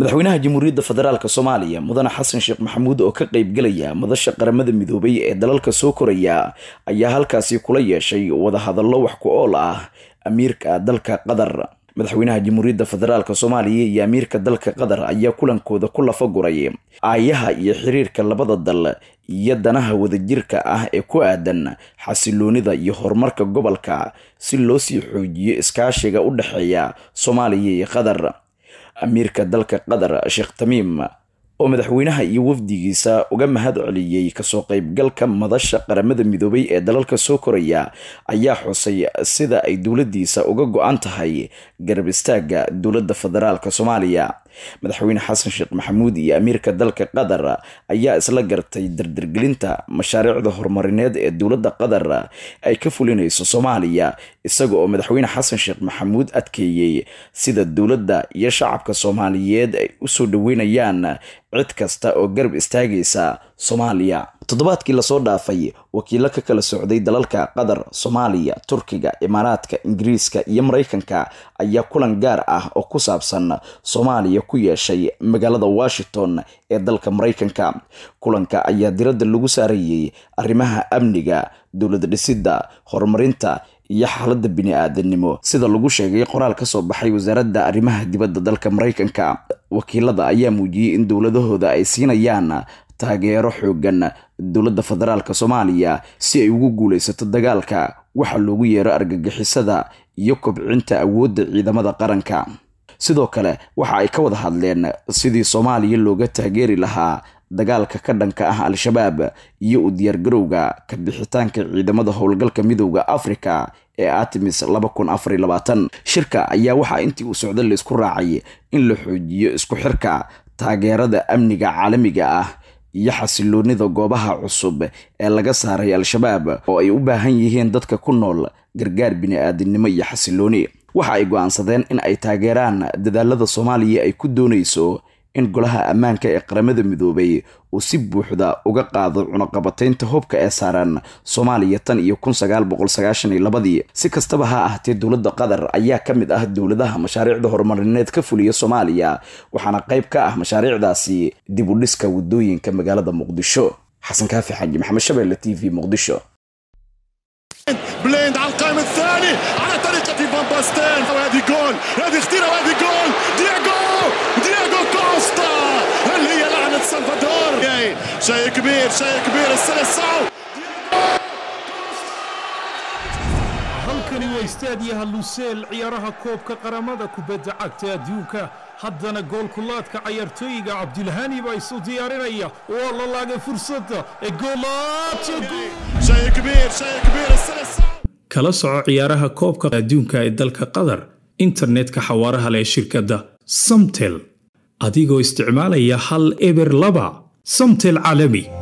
madaxweynaha jamhuuriyadda federaalk soomaaliya mudane xasan sheekh maxamuud oo ka qaybgelaya madasha qaramada midoobay ee dalalka soo koraya ayaa halkaasi kula yeeshay wadahadallo wax ku ool ah amiirka dalka qatar madaxweynaha jamhuuriyadda federaalk soomaaliya iyo amiirka dalka qatar ayaa kulankooda ku lafaguray aayaha iyo xiriirka labada dal iyo danaha wadajirka ah ee ku aadan xasiloonida iyo horumarka gobolka si loo sii xoojiyo iskaashiga u dhexeeya soomaaliya iyo qatar amiirka dalka qatar sheekh tamiim oo madaxweynaha iyo wafdigiisa uga mahad celiyey kasoo qaybgalka madasha qaramada midoobay ee dalalka soo koraya ayaa xusay sida ay dowladdiisa uga go-an tahay garab istaagga dowladda federaalka soomaaliya madaxweyne xasan sheekh maxamuud iyo amiirka dalka qatar ayaa isla gartay dardargelinta mashaariicda horumarineed ee dowladda qatar ay ka fulinayso soomaaliya isaga oo madaxweyne xasan sheekh maxamuud adkeeyey sida dowladda iyo shacabka soomaaliyeed ay u soo dhaweynayaan cid kasta oo garab istaagaysa soomaaliya toddobaadkii lasoo dhaafay wakiilo ka kala socday dalalka qatar soomaaliya turkiga imaaraadka ingiriiska iyo maraykanka ayaa kulan gaar ah oo ku saabsan soomaaliya ku yeeshay magaalada washington ee dalka maraykanka kulanka ayaa diradda lagu saarayey arrimaha amniga dowlad dhisidda horumarinta iyo xaaladda bini-aadanimo sida lagu sheegay qoraal ka soo baxay wasaaradda arrimaha dibadda dalka maraykanka wakiilada ayaa muujiyey in dowladahooda ay siinayaan taageero xooggan dowladda federaalka soomaaliya si ay ugu guulaysato dagaalka waxa loogu yeero argagixisada iyo kobcinta awoodda ciidamada qaranka sidoo kale waxa ay ka wada hadleen sidii soomaaliya looga taageeri lahaa dagaalka ka dhanka ah al-shabaab iyo u diyaargarowga ka bixitaanka ciidamada howlgalka midowda afrika ee artemis shirka ayaa waxaa intii uu socda laysku raacay in la xoojiyo isku xirka taageerada amniga caalamiga ah iyo xasiloonida goobaha cusub ee laga saaray al-shabaab oo ay u baahan yihiin dadka ku nool gargaar bini-aadinimo iyo xasilooni waxa ay go-aansadeen in ay taageeraan dadaalada soomaaliya ay ku doonayso in golaha ammaanka ee qaramada midoobay uu si buuxda uga qaado cunaqabateynta hubka ee saaran soomaaliya tan iyo kun sagaal boqol sagaashan iyo labadii si kastaba ha ahatee dowladda qatar ayaa ka mid ah dowladaha mashaariicda horumarineed ka fuliya soomaaliya waxaana qayb ka ah mashaariicdaasi dib u wadooyinka magaalada muqdisho xasan kaafi xaaji maxamed shabeelle t v muqdisho جان باستين وهذه جول هذه خطيره وهذه جول دياغو دياغو كوستا هل هي لعنه سلفادور شيء كبير شيء كبير الثلاث صعب halkani waa istaadiyaha luuseel ciyaaraha koobka qaramada kubadda cagta adduunka haddana goolkulaadka cayaartooyiga cabdilhani baa isu diyaarinaya waa la laagay fursadda ee goolaad kala soco ciyaaraha koobka adduunka ee dalka qatar internetka xawaaraha leh ee shirkadda samtel adigoo isticmaalaya hal eber laba samtel caalami